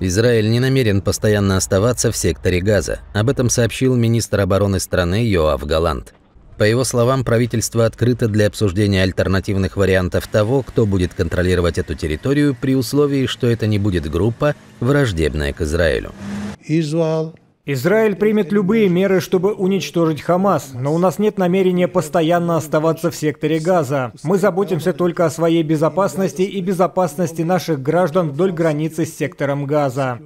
Израиль не намерен постоянно оставаться в секторе Газа. Об этом сообщил министр обороны страны Йоав Галант. По его словам, правительство открыто для обсуждения альтернативных вариантов того, кто будет контролировать эту территорию при условии, что это не будет группа, враждебная к Израилю. Израиль Израиль примет любые меры, чтобы уничтожить Хамас, но у нас нет намерения постоянно оставаться в секторе Газа. Мы заботимся только о своей безопасности и безопасности наших граждан вдоль границы с сектором Газа.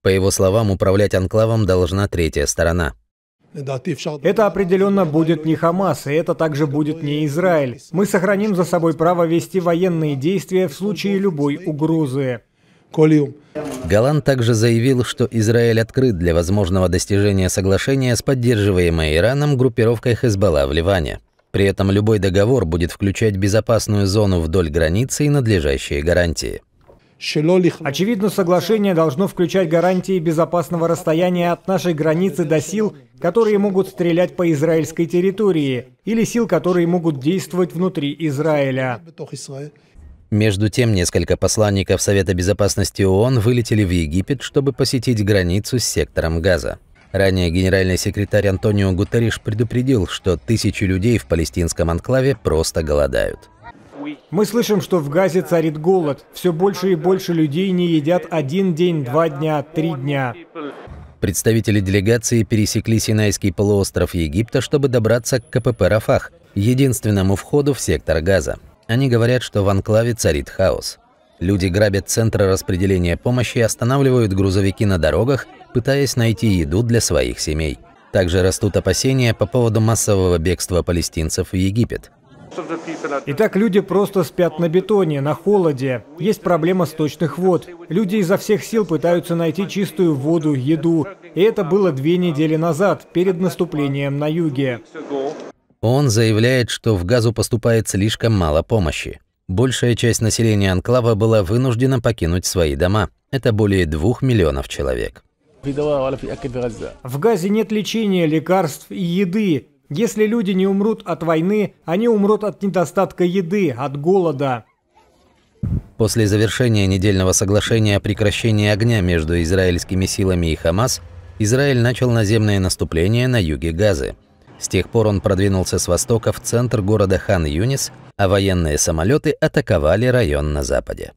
По его словам, управлять анклавом должна третья сторона. Это определенно будет не Хамас, и это также будет не Израиль. Мы сохраним за собой право вести военные действия в случае любой угрозы. Галан также заявил, что Израиль открыт для возможного достижения соглашения с поддерживаемой Ираном группировкой Хезбалла в Ливане. При этом любой договор будет включать безопасную зону вдоль границы и надлежащие гарантии. Очевидно, соглашение должно включать гарантии безопасного расстояния от нашей границы до сил, которые могут стрелять по израильской территории, или сил, которые могут действовать внутри Израиля. Между тем, несколько посланников Совета Безопасности ООН вылетели в Египет, чтобы посетить границу с сектором Газа. Ранее генеральный секретарь Антонио Гутерриш предупредил, что тысячи людей в палестинском анклаве просто голодают. Мы слышим, что в Газе царит голод. Все больше и больше людей не едят один день, два дня, три дня. Представители делегации пересекли Синайский полуостров Египта, чтобы добраться к КПП «Рафах», единственному входу в сектор Газа. Они говорят, что в анклаве царит хаос. Люди грабят центры распределения помощи и останавливают грузовики на дорогах, пытаясь найти еду для своих семей. Также растут опасения по поводу массового бегства палестинцев в Египет. Итак, люди просто спят на бетоне, на холоде. Есть проблема сточных вод. Люди изо всех сил пытаются найти чистую воду, еду. И это было две недели назад, перед наступлением на юге. Он заявляет, что в газу поступает слишком мало помощи. Большая часть населения анклава была вынуждена покинуть свои дома. Это более двух миллионов человек. В Газе нет лечения, лекарств и еды. Если люди не умрут от войны, они умрут от недостатка еды, от голода. После завершения недельного соглашения о прекращении огня между израильскими силами и Хамас, Израиль начал наземное наступление на юге Газы – с тех пор он продвинулся с востока в центр города Хан-Юнис, а военные самолеты атаковали район на западе.